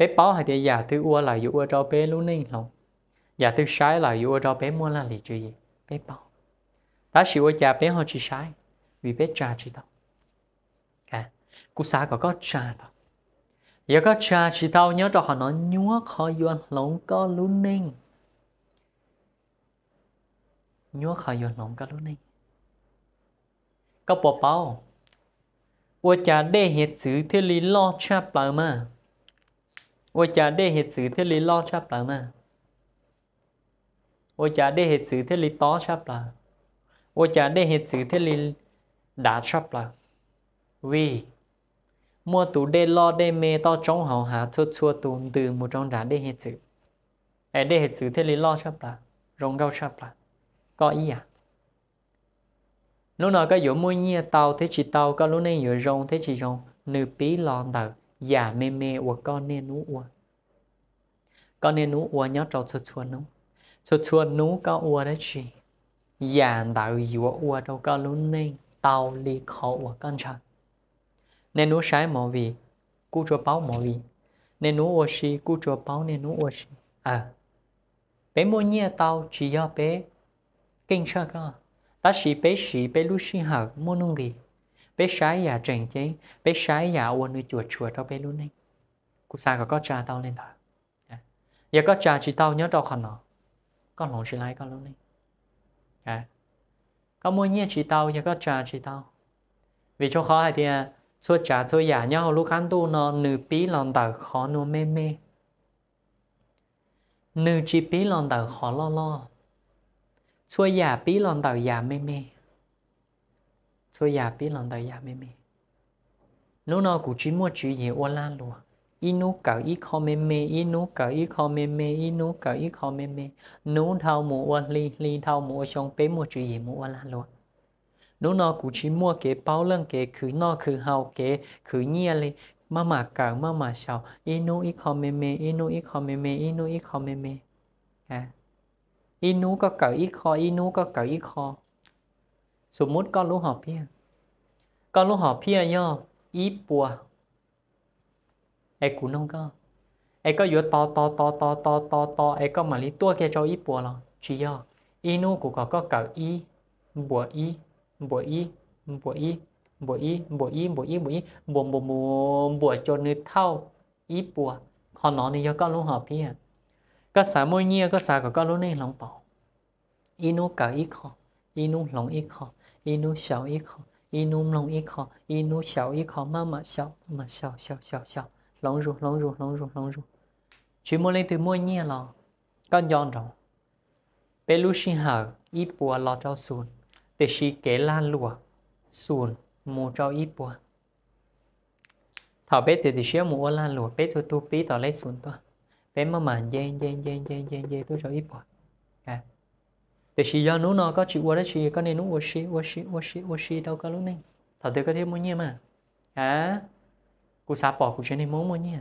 bé bó hay thì giả thứ ua là dụ cho bé luôn nên lòng giả thứ sai là dụ cho bé mua là lý chuyện gì bé bó ta chỉ ua giả bé họ chỉ sai vì bé cha chỉ đâu, à cú xã có có trả tao giờ có cha chỉ đâu nhớ cho họ nói nhúa khó yuan lòng có luôn nên nhúa khó yuan lòng có luôn nên có bỏ bao ua trả để hết sự thiên lý lo cha bà mà ôi cha để hết sự thế lý lo sắp là nè ôi cha để hết sự thế lý to sắp là ôi cha để hết sự thế lý đã sắp là vì mua tủ để lo để mê to trong hậu hạ chua chua tùn từ một trong đá để hết sự ai để hết sự thế lý lo sắp là rong rau sắp là có ý à lúc nào có dụ mua nhia tàu thế chỉ tàu có lúc này dụ rong thế chỉ rong nửa bí lo tàu giả dạ, mê mê của con nên nú ua con nên nú ua nhớ trâu chuột chuột nú chuột chuột nú có ua đấy chị giả dạ, tạo dùa ua đâu có lú nên tàu lì khổ ua con chờ nên nú sái mò vì cú cho báo mò vì nên nú ua xì cú cho báo nên nú ua xì à bé mua nhia tàu chỉ cho bé kinh sợ cơ ta chỉ bé chỉ bé lú sinh học mua nung gì bé sái già trèn chế bé sái già ua nơi chùa chùa đó bé luôn này cú sa có cha tao lên đó dạ. dạ, giờ có cha chỉ tao nhớ tao còn nó con lòng chỉ lại con luôn này à có mua nhiên chỉ tao giờ có cha chỉ tao vì cho khó hay thì số cha số già nhau lúc ăn tu nó nửa pí lòn tờ khó nửa mê mê nửa chỉ pí lòn tờ khó lo lo số già pí lòn tờ già mê mê so ya pi lan da ya me me no no ku chi mo chi ye wa la lo inu ka i kho me me inu ka i kho me me inu ka i kho me me nu thao mu wa li li thao mu chong pe mo chi ye mu wa la lo nó nó cũng chỉ mua cái bao lăng cái cứ nó cứ hào cái cứ nhia lên mà mà cả mà mà sao inu ít không mê mê inu ít không mê mê inu ít không mê mê à inu có cỡ ít kho inu có cỡ ít kho สมมุติก้อนรูทหอบเพี้ยก้อนรูทหอบเพี้ยย่ออีปัวไอ้กูน้องก็ไอ้ก็อยู่ต่อต่อต่อต่อต่อต่อต่อไอ้ก็มาลิตัวแกเจ้าอีปัวหรอชี้ย่ออีนู่กูก็ก็เก่าอีบัวอีบัวอีบัวอีบัวอีบัวอีบัวอีบัวอีบัวบัวบัวบัวจนนึกเท่าอีปัวขอหนอนี่ย่อก็รู้หอบเพี้ยก็สามวยเงียก็สาก็ก็รู้ในหลงเป่าอีนู่เก่าอีคออีนู่หลงอีคอ一路笑一口，一路弄一口，一路笑一口，慢慢笑，慢慢笑，笑笑笑，弄乳，弄乳，弄乳，弄乳。全部来得没影了，够热闹。白撸是好，一波老叫算，但是给了路，算没叫一波。他白在的木没拉路，白在都皮，他来算多，白慢慢耶耶耶耶耶耶，多少一波，哎。thế chỉ giờ nút nó có chịu qua đó chỉ có nên nút qua xí qua xí qua xí qua xí đâu có lúc này thảo tự có thêm mua nhé mà à cô xa bỏ cô chuyện này muốn mua nhé